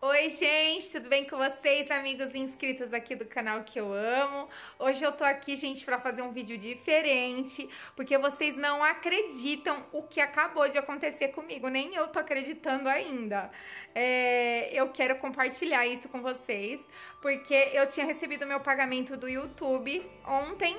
Oi, gente, tudo bem com vocês, amigos inscritos aqui do canal que eu amo? Hoje eu tô aqui, gente, pra fazer um vídeo diferente, porque vocês não acreditam o que acabou de acontecer comigo, nem eu tô acreditando ainda. É, eu quero compartilhar isso com vocês, porque eu tinha recebido meu pagamento do YouTube ontem,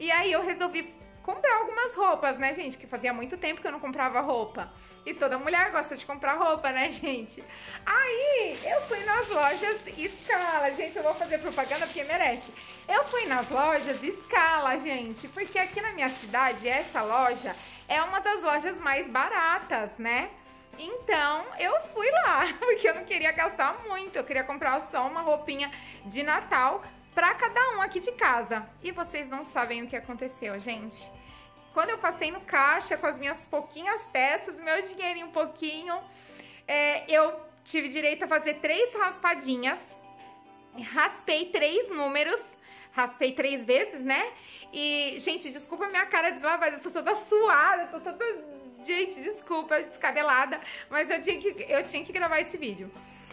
e aí eu resolvi comprar algumas roupas, né, gente? Que fazia muito tempo que eu não comprava roupa. E toda mulher gosta de comprar roupa, né, gente? Aí eu fui nas lojas Escala, gente. Eu vou fazer propaganda porque merece. Eu fui nas lojas Escala, gente, porque aqui na minha cidade essa loja é uma das lojas mais baratas, né? Então eu fui lá, porque eu não queria gastar muito, eu queria comprar só uma roupinha de Natal para cada um aqui de casa. E vocês não sabem o que aconteceu, gente. Quando eu passei no caixa com as minhas pouquinhas peças, meu dinheirinho um pouquinho, é, eu tive direito a fazer três raspadinhas. Raspei três números raspei três vezes, né? E, gente, desculpa minha cara deslavada, eu tô toda suada, tô toda. Gente, desculpa, descabelada, mas eu tinha que, eu tinha que gravar esse vídeo.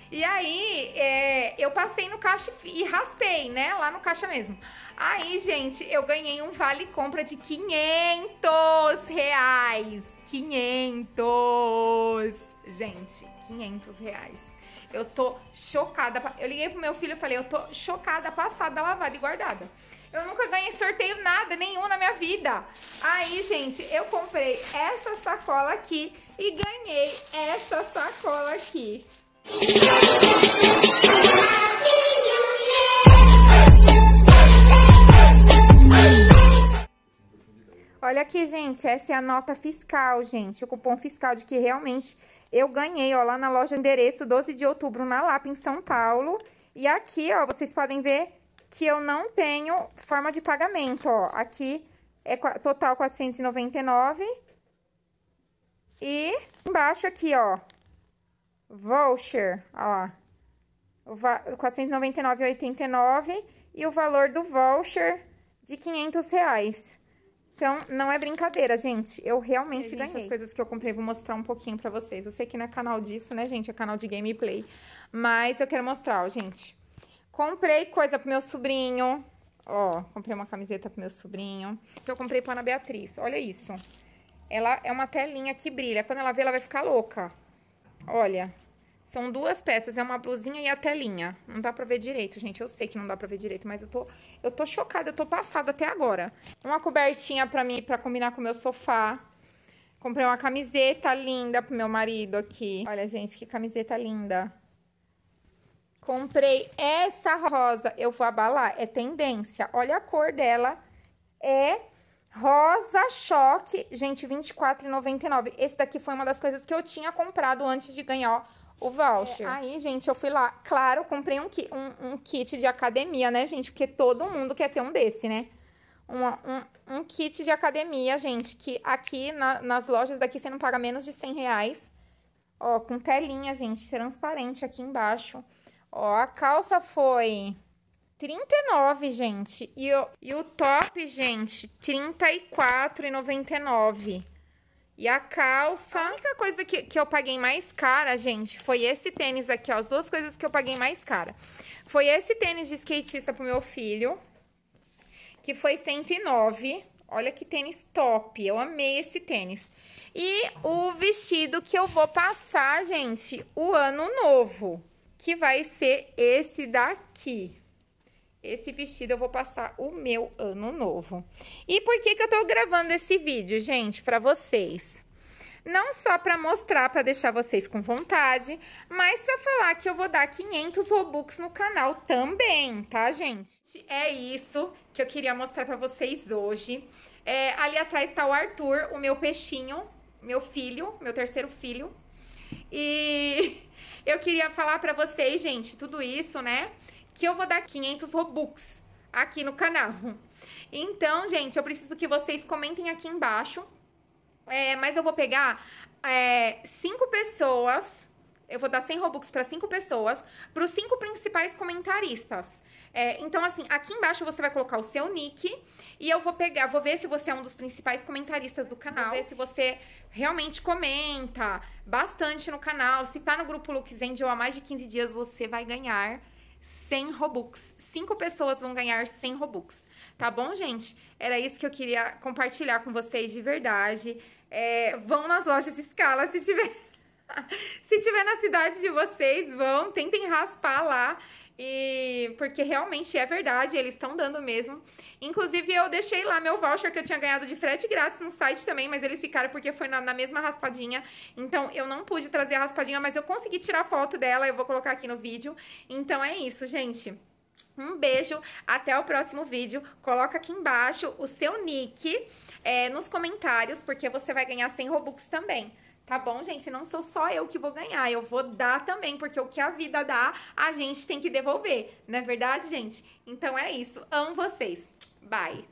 E aí, é, eu passei no caixa e raspei, né? Lá no caixa mesmo. Aí, gente, eu ganhei um vale compra de 500 reais. 500! Gente, 500 reais. Eu tô chocada. Eu liguei pro meu filho e falei, eu tô chocada, passada, lavada e guardada. Eu nunca ganhei sorteio nada, nenhum na minha vida. Aí, gente, eu comprei essa sacola aqui e ganhei essa sacola aqui. Olha aqui, gente, essa é a nota fiscal, gente, o cupom fiscal de que realmente eu ganhei, ó, lá na loja Endereço, 12 de outubro, na Lapa, em São Paulo. E aqui, ó, vocês podem ver que eu não tenho forma de pagamento, ó. Aqui é total 499. E embaixo aqui, ó, voucher, ó lá, 499,89 e o valor do voucher de 500 reais. Então, não é brincadeira, gente. Eu realmente e, gente, ganhei. As coisas que eu comprei, vou mostrar um pouquinho pra vocês. Eu sei que não é canal disso, né, gente? É canal de gameplay. Mas eu quero mostrar, ó, gente. Comprei coisa pro meu sobrinho. Ó, comprei uma camiseta pro meu sobrinho. Que eu comprei pra Ana Beatriz. Olha isso. Ela é uma telinha que brilha. Quando ela vê, ela vai ficar louca. Olha, são duas peças, é uma blusinha e a telinha. Não dá pra ver direito, gente. Eu sei que não dá pra ver direito, mas eu tô, eu tô chocada, eu tô passada até agora. Uma cobertinha pra mim, pra combinar com o meu sofá. Comprei uma camiseta linda pro meu marido aqui. Olha, gente, que camiseta linda. Comprei essa rosa, eu vou abalar, é tendência. Olha a cor dela, é Rosa Choque, gente, R$24,99. Esse daqui foi uma das coisas que eu tinha comprado antes de ganhar o voucher. É, aí, gente, eu fui lá. Claro, comprei um, um, um, kit de academia, né, gente? Porque todo mundo quer ter um desse, né? um, um, kit de academia, gente, que aqui na, nas lojas daqui você não paga menos de 100 reais. Ó, com telinha, gente, transparente aqui embaixo. Ó, a calça foi 39, gente. E o, e o top, gente, R$34,99. E a calça... A única coisa que, que eu paguei mais cara, gente, foi esse tênis aqui, ó. As duas coisas que eu paguei mais cara. Foi esse tênis de skatista pro meu filho, que foi 109. Olha que tênis top, eu amei esse tênis. E o vestido que eu vou passar, gente, o ano novo, que vai ser esse daqui esse vestido eu vou passar o meu ano novo. E por que que eu tô gravando esse vídeo, gente, para vocês? Não só para mostrar, para deixar vocês com vontade, mas para falar que eu vou dar 500 Robux no canal também, tá, gente? É isso que eu queria mostrar para vocês hoje. É, ali atrás tá o Arthur, o meu peixinho, meu filho, meu terceiro filho. E eu queria falar para vocês, gente, tudo isso, né? que eu vou dar 500 Robux aqui no canal. Então, gente, eu preciso que vocês comentem aqui embaixo. É, mas eu vou pegar é, cinco pessoas. Eu vou dar 100 Robux para cinco pessoas, para os cinco principais comentaristas. É, então, assim, aqui embaixo você vai colocar o seu nick e eu vou pegar, vou ver se você é um dos principais comentaristas do canal, vou ver se você realmente comenta bastante no canal. Se tá no grupo Looks Angel há mais de 15 dias, você vai ganhar 100 Robux. Cinco pessoas vão ganhar 100 Robux, tá bom, gente? Era isso que eu queria compartilhar com vocês de verdade. É, vão nas lojas Escala se tiver... se tiver na cidade de vocês, vão, tentem raspar lá. E porque realmente é verdade, eles estão dando mesmo. Inclusive, eu deixei lá meu voucher que eu tinha ganhado de frete grátis no site também, mas eles ficaram porque foi na, na mesma raspadinha. Então, eu não pude trazer a raspadinha, mas eu consegui tirar foto dela, eu vou colocar aqui no vídeo. Então, é isso, gente. Um beijo, até o próximo vídeo. Coloca aqui embaixo o seu nick é, nos comentários, porque você vai ganhar 100 Robux também. Tá bom, gente? Não sou só eu que vou ganhar, eu vou dar também, porque o que a vida dá, a gente tem que devolver. Não é verdade, gente? Então é isso. Amo vocês. Bye.